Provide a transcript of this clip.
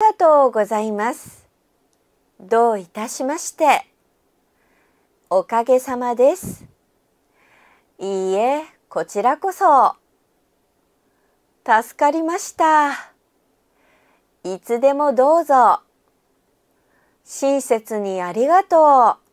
ありがとうございます。どういたしまして。おかげさまです。いいえ、こちらこそ。助かりました。いつでもどうぞ。親切にありがとう。